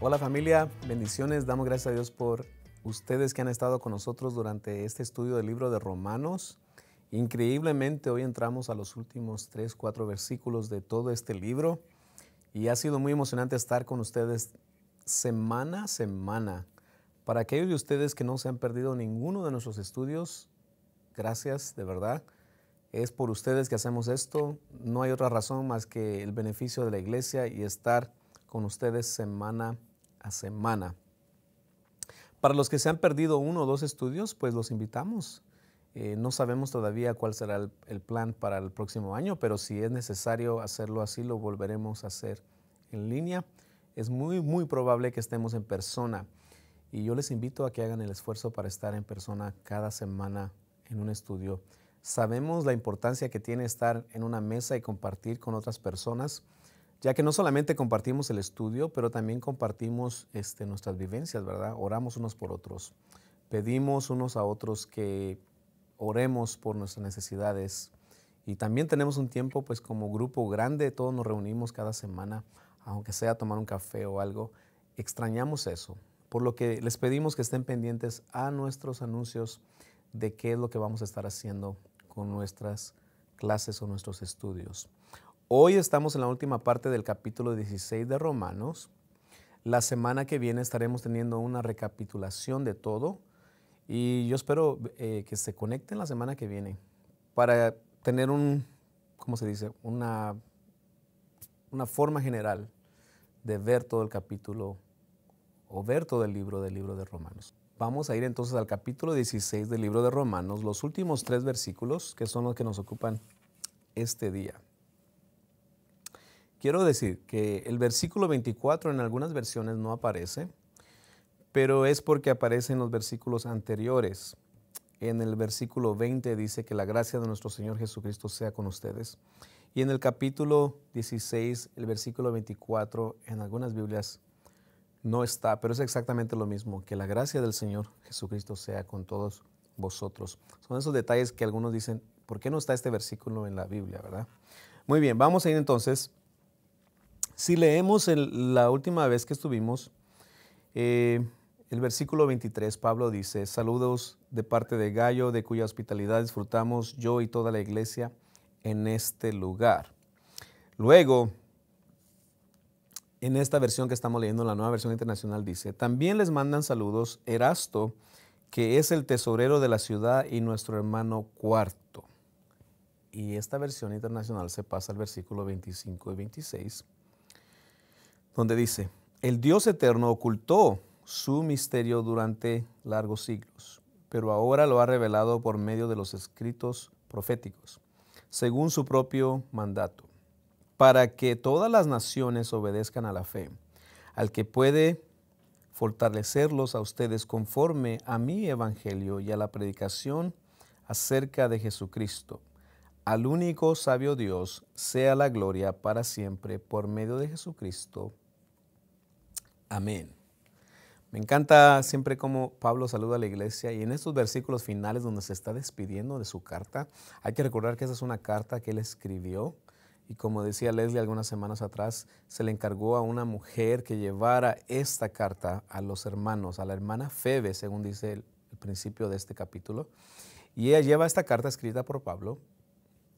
Hola familia, bendiciones, damos gracias a Dios por ustedes que han estado con nosotros durante este estudio del libro de Romanos. Increíblemente hoy entramos a los últimos tres, cuatro versículos de todo este libro y ha sido muy emocionante estar con ustedes semana a semana. Para aquellos de ustedes que no se han perdido ninguno de nuestros estudios, gracias de verdad. Es por ustedes que hacemos esto. No hay otra razón más que el beneficio de la iglesia y estar con ustedes semana a semana a semana. Para los que se han perdido uno o dos estudios, pues los invitamos. Eh, no sabemos todavía cuál será el, el, plan para el próximo año, pero si es necesario hacerlo así, lo volveremos a hacer en línea. Es muy, muy probable que estemos en persona. Y yo les invito a que hagan el esfuerzo para estar en persona cada semana en un estudio. Sabemos la importancia que tiene estar en una mesa y compartir con otras personas ya que no solamente compartimos el estudio, pero también compartimos este, nuestras vivencias, ¿verdad? Oramos unos por otros, pedimos unos a otros que oremos por nuestras necesidades y también tenemos un tiempo, pues como grupo grande, todos nos reunimos cada semana, aunque sea tomar un café o algo, extrañamos eso, por lo que les pedimos que estén pendientes a nuestros anuncios de qué es lo que vamos a estar haciendo con nuestras clases o nuestros estudios. Hoy estamos en la última parte del capítulo 16 de Romanos. La semana que viene estaremos teniendo una recapitulación de todo y yo espero eh, que se conecten la semana que viene para tener un, ¿cómo se dice? Una, una forma general de ver todo el capítulo o ver todo el libro del libro de Romanos. Vamos a ir entonces al capítulo 16 del libro de Romanos, los últimos tres versículos que son los que nos ocupan este día. Quiero decir que el versículo 24 en algunas versiones no aparece, pero es porque aparece en los versículos anteriores. En el versículo 20 dice que la gracia de nuestro Señor Jesucristo sea con ustedes. Y en el capítulo 16, el versículo 24, en algunas Biblias no está, pero es exactamente lo mismo, que la gracia del Señor Jesucristo sea con todos vosotros. Son esos detalles que algunos dicen, ¿por qué no está este versículo en la Biblia, verdad? Muy bien, vamos a ir entonces si leemos la última vez que estuvimos, eh, el versículo 23, Pablo dice, saludos de parte de Gallo, de cuya hospitalidad disfrutamos yo y toda la iglesia en este lugar. Luego, en esta versión que estamos leyendo, la nueva versión internacional dice, también les mandan saludos Erasto, que es el tesorero de la ciudad y nuestro hermano cuarto. Y esta versión internacional se pasa al versículo 25 y 26 donde dice, el Dios eterno ocultó su misterio durante largos siglos, pero ahora lo ha revelado por medio de los escritos proféticos, según su propio mandato, para que todas las naciones obedezcan a la fe, al que puede fortalecerlos a ustedes conforme a mi evangelio y a la predicación acerca de Jesucristo, al único sabio Dios sea la gloria para siempre por medio de Jesucristo. Amén. Me encanta siempre cómo Pablo saluda a la iglesia y en estos versículos finales donde se está despidiendo de su carta, hay que recordar que esa es una carta que él escribió y como decía Leslie algunas semanas atrás, se le encargó a una mujer que llevara esta carta a los hermanos, a la hermana Febe, según dice el, el principio de este capítulo. Y ella lleva esta carta escrita por Pablo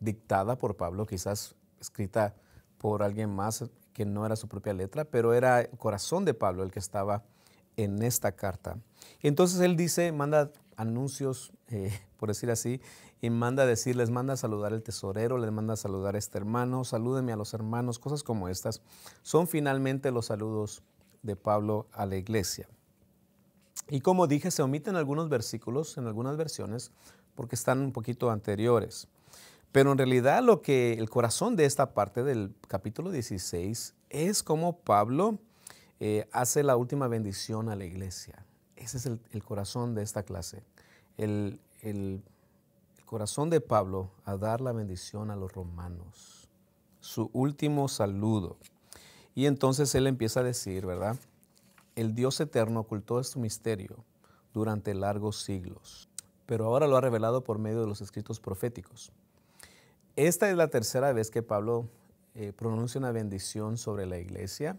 dictada por Pablo, quizás escrita por alguien más que no era su propia letra, pero era el corazón de Pablo el que estaba en esta carta. Entonces él dice, manda anuncios, eh, por decir así, y manda decir, les manda saludar el tesorero, les manda saludar a este hermano, salúdenme a los hermanos, cosas como estas. Son finalmente los saludos de Pablo a la iglesia. Y como dije, se omiten algunos versículos en algunas versiones porque están un poquito anteriores. Pero en realidad lo que el corazón de esta parte del capítulo 16 es cómo Pablo eh, hace la última bendición a la iglesia. Ese es el, corazón de esta clase. El, el corazón de Pablo a dar la bendición a los romanos. Su último saludo. Y entonces él empieza a decir, ¿verdad? El Dios eterno ocultó este misterio durante largos siglos, pero ahora lo ha revelado por medio de los escritos proféticos esta es la tercera vez que Pablo eh, pronuncia una bendición sobre la iglesia.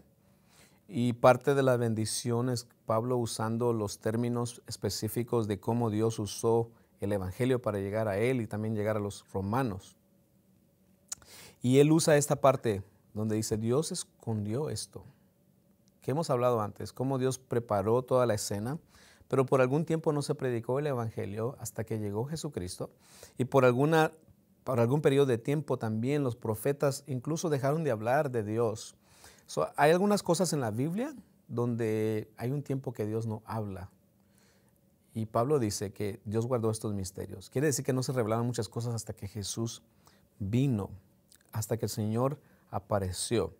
Y parte de la bendición es Pablo usando los términos específicos de cómo Dios usó el Evangelio para llegar a él y también llegar a los romanos. Y él usa esta parte donde dice, Dios escondió esto, que hemos hablado antes, cómo Dios preparó toda la escena, pero por algún tiempo no se predicó el Evangelio hasta que llegó Jesucristo y por alguna por algún periodo de tiempo también los profetas incluso dejaron de hablar de Dios. hay algunas cosas en la Biblia donde hay un tiempo que Dios no habla. Y Pablo dice que Dios guardó estos misterios. Quiere decir que no se revelaron muchas cosas hasta que Jesús vino, hasta que el Señor apareció.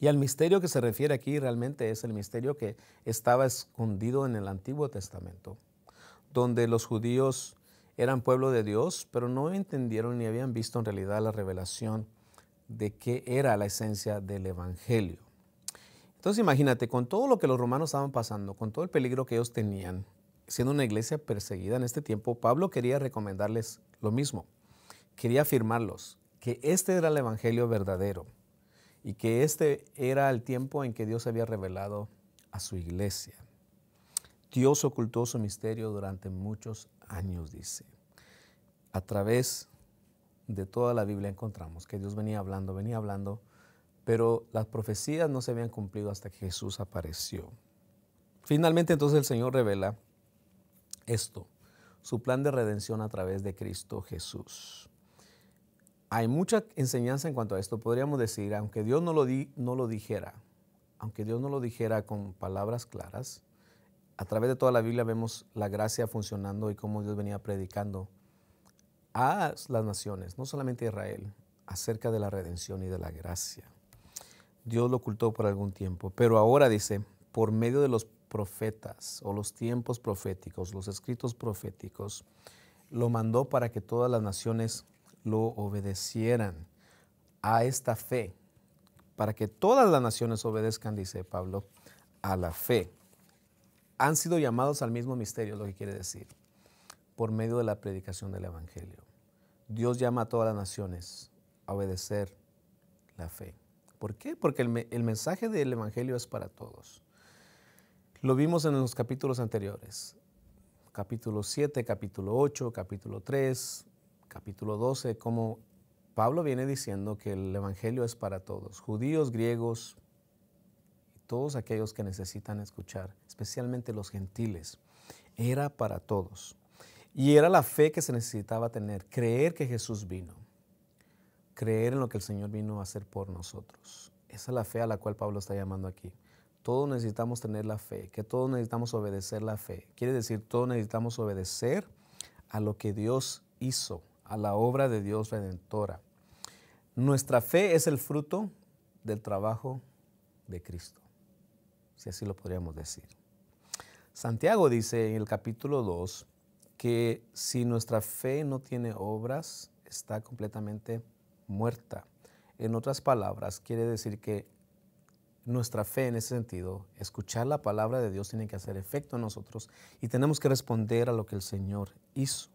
Y al misterio que se refiere aquí realmente es el misterio que estaba escondido en el Antiguo Testamento, donde los judíos eran pueblo de Dios, pero no entendieron ni habían visto en realidad la revelación de qué era la esencia del Evangelio. Entonces imagínate, con todo lo que los romanos estaban pasando, con todo el peligro que ellos tenían, siendo una iglesia perseguida en este tiempo, Pablo quería recomendarles lo mismo. Quería afirmarlos que este era el Evangelio verdadero y que este era el tiempo en que Dios había revelado a su iglesia. Dios ocultó su misterio durante muchos años, dice. A través de toda la Biblia encontramos que Dios venía hablando, venía hablando, pero las profecías no se habían cumplido hasta que Jesús apareció. Finalmente entonces el Señor revela esto, su plan de redención a través de Cristo Jesús. Hay mucha enseñanza en cuanto a esto, podríamos decir, aunque Dios no lo, dijera, aunque Dios no lo dijera con palabras claras, a través de toda la Biblia vemos la gracia funcionando y cómo Dios venía predicando a las naciones, no solamente a Israel, acerca de la redención y de la gracia. Dios lo ocultó por algún tiempo, pero ahora dice, por medio de los profetas o los tiempos proféticos, los escritos proféticos, lo mandó para que todas las naciones lo obedecieran a esta fe, para que todas las naciones obedezcan, dice Pablo, a la fe han sido llamados al mismo misterio, lo que quiere decir, por medio de la predicación del Evangelio. Dios llama a todas las naciones a obedecer la fe. ¿Por qué? Porque el, mensaje del Evangelio es para todos. Lo vimos en los capítulos anteriores, capítulo 7, capítulo 8, capítulo 3, capítulo 12, como Pablo viene diciendo que el Evangelio es para todos, judíos, griegos, todos aquellos que necesitan escuchar, especialmente los gentiles. Era para todos. Y era la fe que se necesitaba tener, creer que Jesús vino, creer en lo que el Señor vino a hacer por nosotros. Esa es la fe a la cual Pablo está llamando aquí. Todos necesitamos tener la fe, que todos necesitamos obedecer la fe. Quiere decir, todos necesitamos obedecer a lo que Dios hizo, a la obra de Dios redentora. Nuestra fe es el fruto del trabajo de Cristo si así lo podríamos decir. Santiago dice en el capítulo 2 que si nuestra fe no tiene obras, está completamente muerta. En otras palabras, quiere decir que nuestra fe en ese sentido, escuchar la palabra de Dios tiene que hacer efecto en nosotros y tenemos que responder a lo que el Señor hizo.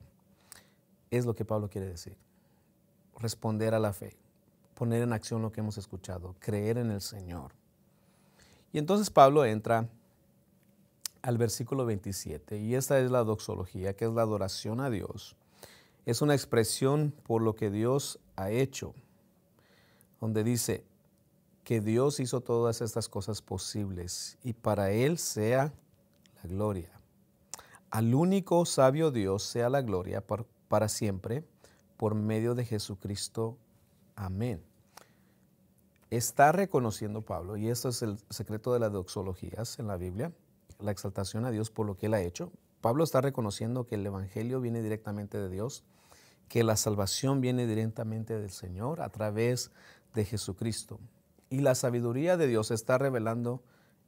Es lo que Pablo quiere decir. Responder a la fe, poner en acción lo que hemos escuchado, creer en el Señor. Y entonces Pablo entra al versículo 27 y esta es la doxología, que es la adoración a Dios. Es una expresión por lo que Dios ha hecho, donde dice que Dios hizo todas estas cosas posibles y para Él sea la gloria. Al único sabio Dios sea la gloria para siempre por medio de Jesucristo. Amén está reconociendo Pablo, y esto es el secreto de las doxologías en la Biblia, la exaltación a Dios por lo que él ha hecho. Pablo está reconociendo que el Evangelio viene directamente de Dios, que la salvación viene directamente del Señor a través de Jesucristo. Y la sabiduría de Dios se está revelando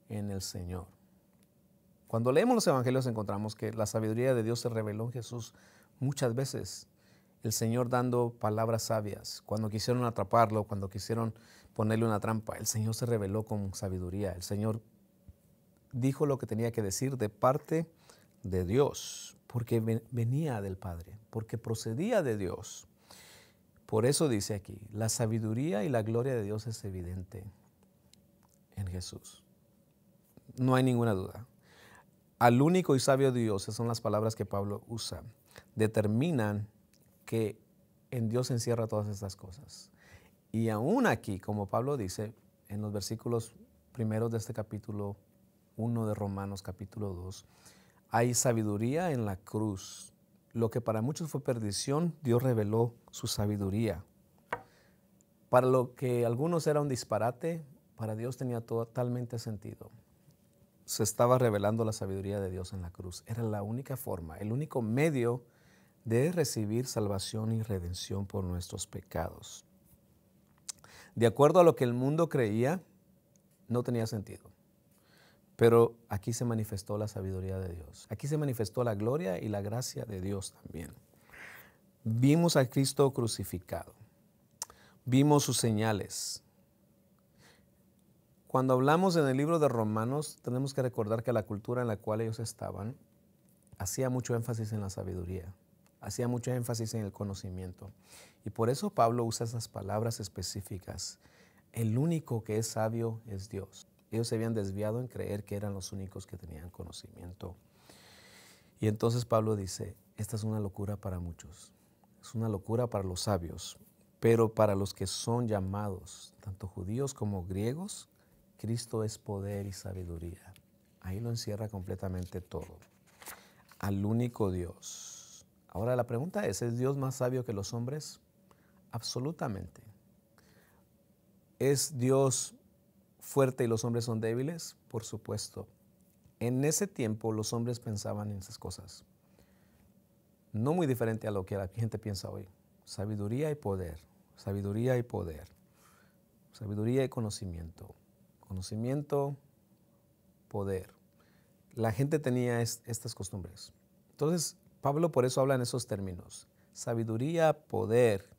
en el Señor. Cuando leemos los Evangelios encontramos que la sabiduría de Dios se reveló en Jesús muchas veces el Señor dando palabras sabias. Cuando quisieron atraparlo, cuando quisieron ponerle una trampa, el Señor se reveló con sabiduría. El Señor dijo lo que tenía que decir de parte de Dios, porque venía del Padre, porque procedía de Dios. Por eso dice aquí, la sabiduría y la gloria de Dios es evidente en Jesús. No hay ninguna duda. Al único y sabio Dios, esas son las palabras que Pablo usa, determinan que en Dios encierra todas estas cosas. Y aún aquí, como Pablo dice, en los versículos primeros de este capítulo 1 de Romanos capítulo 2, hay sabiduría en la cruz. Lo que para muchos fue perdición, Dios reveló su sabiduría. Para lo que algunos era un disparate, para Dios tenía totalmente sentido. Se estaba revelando la sabiduría de Dios en la cruz. Era la única forma, el único medio de recibir salvación y redención por nuestros pecados. De acuerdo a lo que el mundo creía, no tenía sentido. Pero aquí se manifestó la sabiduría de Dios. Aquí se manifestó la gloria y la gracia de Dios también. Vimos a Cristo crucificado. Vimos sus señales. Cuando hablamos en el libro de Romanos, tenemos que recordar que la cultura en la cual ellos estaban hacía mucho énfasis en la sabiduría hacía mucho énfasis en el conocimiento. Y por eso Pablo usa esas palabras específicas. El único que es sabio es Dios. Ellos se habían desviado en creer que eran los únicos que tenían conocimiento. Y entonces Pablo dice, esta es una locura para muchos, es una locura para los sabios, pero para los que son llamados, tanto judíos como griegos, Cristo es poder y sabiduría. Ahí lo encierra completamente todo. Al único Dios. Ahora la pregunta es, ¿es Dios más sabio que los hombres? Absolutamente. ¿Es Dios fuerte y los hombres son débiles? Por supuesto. En ese tiempo los hombres pensaban en esas cosas. No muy diferente a lo que la gente piensa hoy. Sabiduría y poder. Sabiduría y poder. Sabiduría y conocimiento. Conocimiento, poder. La gente tenía estas costumbres. Entonces, Pablo por eso habla en esos términos. Sabiduría, poder,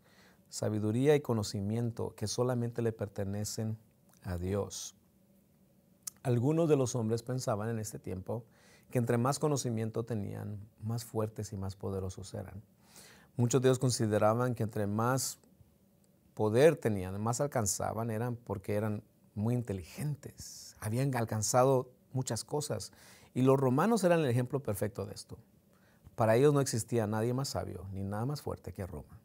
sabiduría y conocimiento que solamente le pertenecen a Dios. Algunos de los hombres pensaban en este tiempo que entre más conocimiento tenían, más fuertes y más poderosos eran. Muchos de ellos consideraban que entre más poder tenían, más alcanzaban, eran porque eran muy inteligentes, habían alcanzado muchas cosas. Y los romanos eran el ejemplo perfecto de esto. Para ellos no existía nadie más sabio ni nada más fuerte que Roma.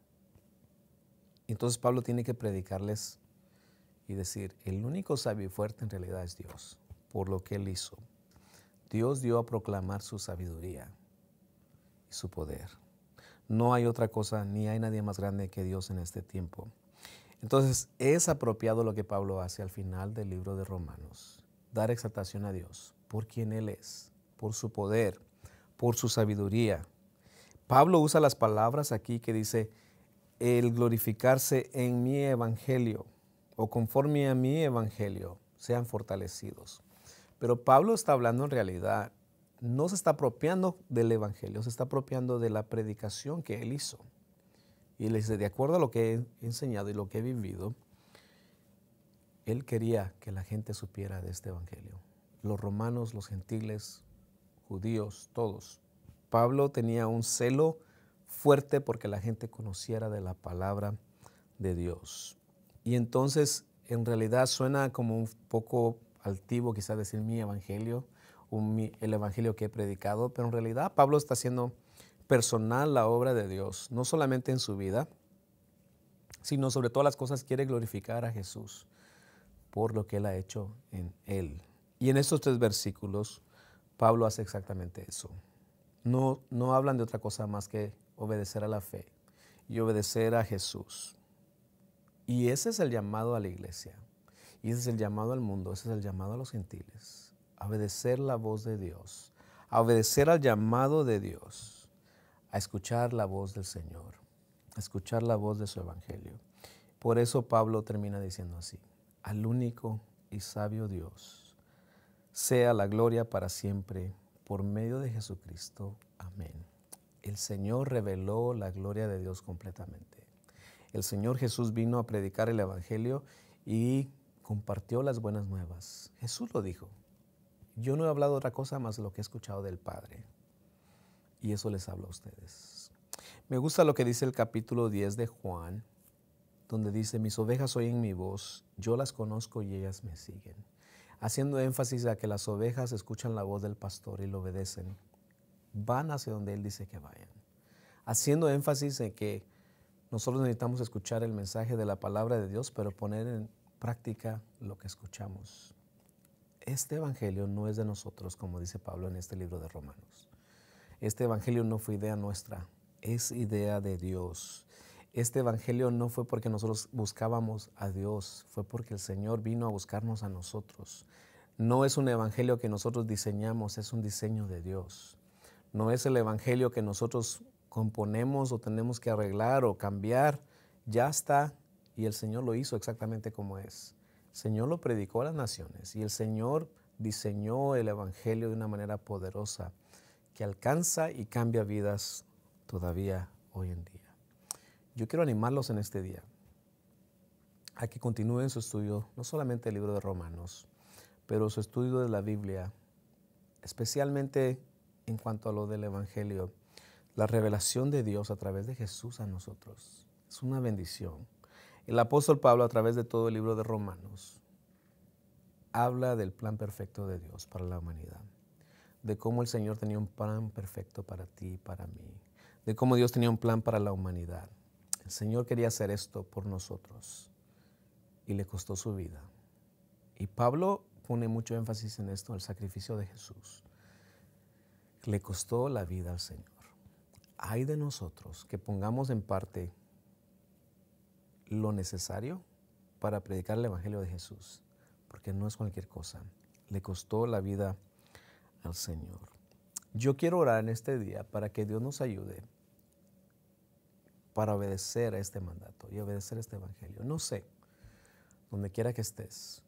Entonces Pablo tiene que predicarles y decir, el único sabio y fuerte en realidad es Dios, por lo que él hizo. Dios dio a proclamar su sabiduría y su poder. No hay otra cosa, ni hay nadie más grande que Dios en este tiempo. Entonces es apropiado lo que Pablo hace al final del libro de Romanos, dar exaltación a Dios por quien Él es, por su poder por su sabiduría. Pablo usa las palabras aquí que dice, el glorificarse en mi evangelio o conforme a mi evangelio, sean fortalecidos. Pero Pablo está hablando en realidad, no se está apropiando del evangelio, se está apropiando de la predicación que él hizo. Y le dice, de acuerdo a lo que he enseñado y lo que he vivido, él quería que la gente supiera de este evangelio. Los romanos, los gentiles, judíos, todos. Pablo tenía un celo fuerte porque la gente conociera de la palabra de Dios. Y entonces, en realidad suena como un poco altivo quizás decir mi evangelio, el evangelio que he predicado, pero en realidad Pablo está haciendo personal la obra de Dios, no solamente en su vida, sino sobre todas las cosas quiere glorificar a Jesús por lo que él ha hecho en él. Y en estos tres versículos, Pablo hace exactamente eso. No, no hablan de otra cosa más que obedecer a la fe y obedecer a Jesús. Y ese es el llamado a la iglesia. Y ese es el llamado al mundo, ese es el llamado a los gentiles. A obedecer la voz de Dios, a obedecer al llamado de Dios, a escuchar la voz del Señor, a escuchar la voz de su evangelio. Por eso Pablo termina diciendo así, al único y sabio Dios sea la gloria para siempre, por medio de Jesucristo. Amén. El Señor reveló la gloria de Dios completamente. El Señor Jesús vino a predicar el Evangelio y compartió las buenas nuevas. Jesús lo dijo. Yo no he hablado otra cosa más de lo que he escuchado del Padre. Y eso les hablo a ustedes. Me gusta lo que dice el capítulo 10 de Juan, donde dice, mis ovejas oyen mi voz, yo las conozco y ellas me siguen haciendo énfasis a que las ovejas escuchan la voz del pastor y lo obedecen. Van hacia donde Él dice que vayan. Haciendo énfasis en que nosotros necesitamos escuchar el mensaje de la palabra de Dios, pero poner en práctica lo que escuchamos. Este Evangelio no es de nosotros, como dice Pablo en este libro de Romanos. Este Evangelio no fue idea nuestra, es idea de Dios este Evangelio no fue porque nosotros buscábamos a Dios, fue porque el Señor vino a buscarnos a nosotros. No es un Evangelio que nosotros diseñamos, es un diseño de Dios. No es el Evangelio que nosotros componemos o tenemos que arreglar o cambiar. Ya está y el Señor lo hizo exactamente como es. El Señor lo predicó a las naciones y el Señor diseñó el Evangelio de una manera poderosa que alcanza y cambia vidas todavía hoy en día. Yo quiero animarlos en este día a que continúen su estudio, no solamente el libro de Romanos, pero su estudio de la Biblia, especialmente en cuanto a lo del Evangelio, la revelación de Dios a través de Jesús a nosotros. Es una bendición. El apóstol Pablo a través de todo el libro de Romanos habla del plan perfecto de Dios para la humanidad, de cómo el Señor tenía un plan perfecto para ti y para mí, de cómo Dios tenía un plan para la humanidad. El Señor quería hacer esto por nosotros y le costó su vida. Y Pablo pone mucho énfasis en esto, el sacrificio de Jesús. Le costó la vida al Señor. Hay de nosotros que pongamos en parte lo necesario para predicar el Evangelio de Jesús, porque no es cualquier cosa. Le costó la vida al Señor. Yo quiero orar en este día para que Dios nos ayude para obedecer a este mandato y obedecer a este evangelio. No sé, donde quiera que estés,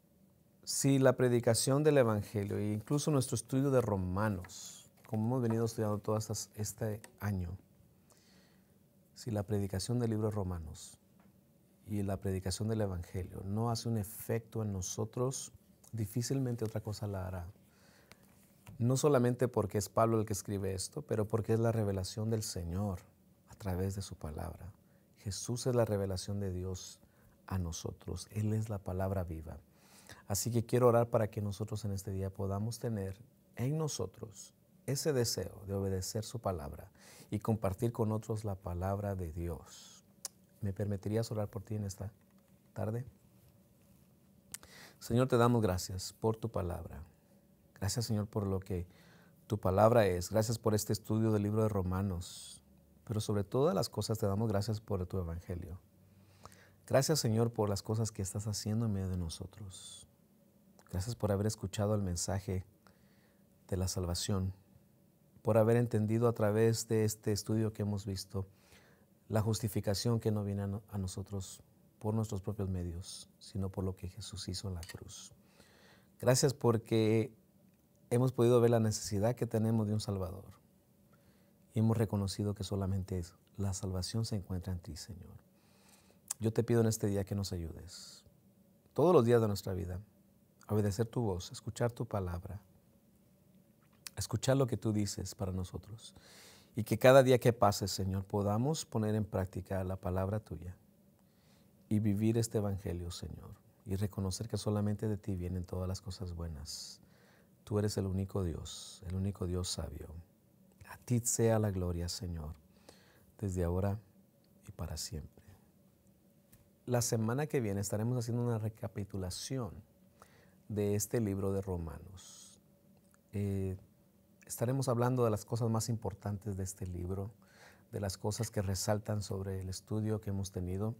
si la predicación del evangelio e incluso nuestro estudio de Romanos, como hemos venido estudiando todo este año, si la predicación del libro de Romanos y la predicación del evangelio no hace un efecto en nosotros, difícilmente otra cosa la hará. No solamente porque es Pablo el que escribe esto, pero porque es la revelación del Señor través de su palabra. Jesús es la revelación de Dios a nosotros. Él es la palabra viva. Así que quiero orar para que nosotros en este día podamos tener en nosotros ese deseo de obedecer su palabra y compartir con otros la palabra de Dios. ¿Me permitirías orar por ti en esta tarde? Señor, te damos gracias por tu palabra. Gracias, Señor, por lo que tu palabra es. Gracias por este estudio del libro de Romanos pero sobre todas las cosas te damos gracias por tu evangelio. Gracias Señor por las cosas que estás haciendo en medio de nosotros. Gracias por haber escuchado el mensaje de la salvación, por haber entendido a través de este estudio que hemos visto la justificación que no viene a nosotros por nuestros propios medios, sino por lo que Jesús hizo en la cruz. Gracias porque hemos podido ver la necesidad que tenemos de un Salvador hemos reconocido que solamente la salvación se encuentra en ti, Señor. Yo te pido en este día que nos ayudes, todos los días de nuestra vida, obedecer tu voz, escuchar tu palabra, escuchar lo que tú dices para nosotros. Y que cada día que pase, Señor, podamos poner en práctica la palabra tuya y vivir este Evangelio, Señor, y reconocer que solamente de ti vienen todas las cosas buenas. Tú eres el único Dios, el único Dios sabio. A ti sea la gloria, Señor, desde ahora y para siempre. La semana que viene estaremos haciendo una recapitulación de este libro de Romanos. Eh, estaremos hablando de las cosas más importantes de este libro, de las cosas que resaltan sobre el estudio que hemos tenido.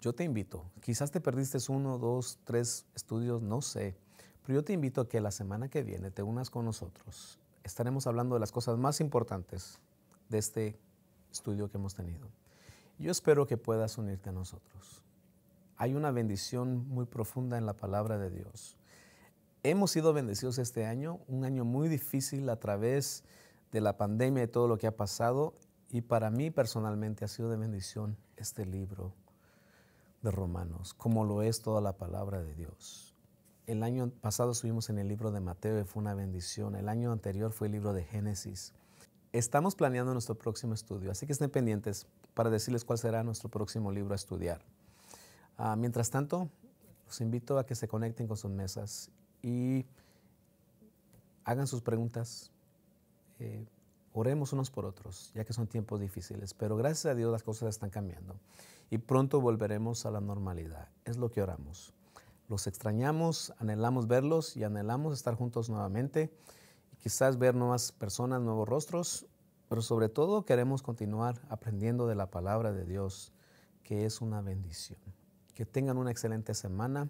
Yo te invito, quizás te perdiste uno, dos, tres estudios, no sé, pero yo te invito a que la semana que viene te unas con nosotros estaremos hablando de las cosas más importantes de este estudio que hemos tenido. Yo espero que puedas unirte a nosotros. Hay una bendición muy profunda en la palabra de Dios. Hemos sido bendecidos este año, un año muy difícil a través de la pandemia y todo lo que ha pasado. Y para mí personalmente ha sido de bendición este libro de Romanos, como lo es toda la palabra de Dios el año pasado subimos en el libro de Mateo y fue una bendición. El año anterior fue el libro de Génesis. Estamos planeando nuestro próximo estudio, así que estén pendientes para decirles cuál será nuestro próximo libro a estudiar. Ah, mientras tanto, los invito a que se conecten con sus mesas y hagan sus preguntas. Eh, oremos unos por otros, ya que son tiempos difíciles, pero gracias a Dios las cosas están cambiando y pronto volveremos a la normalidad. Es lo que oramos. Los extrañamos, anhelamos verlos y anhelamos estar juntos nuevamente. quizás ver nuevas personas, nuevos rostros, pero sobre todo queremos continuar aprendiendo de la palabra de Dios, que es una bendición. Que tengan una excelente semana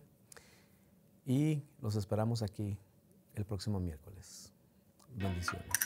y los esperamos aquí el próximo miércoles. Bendiciones.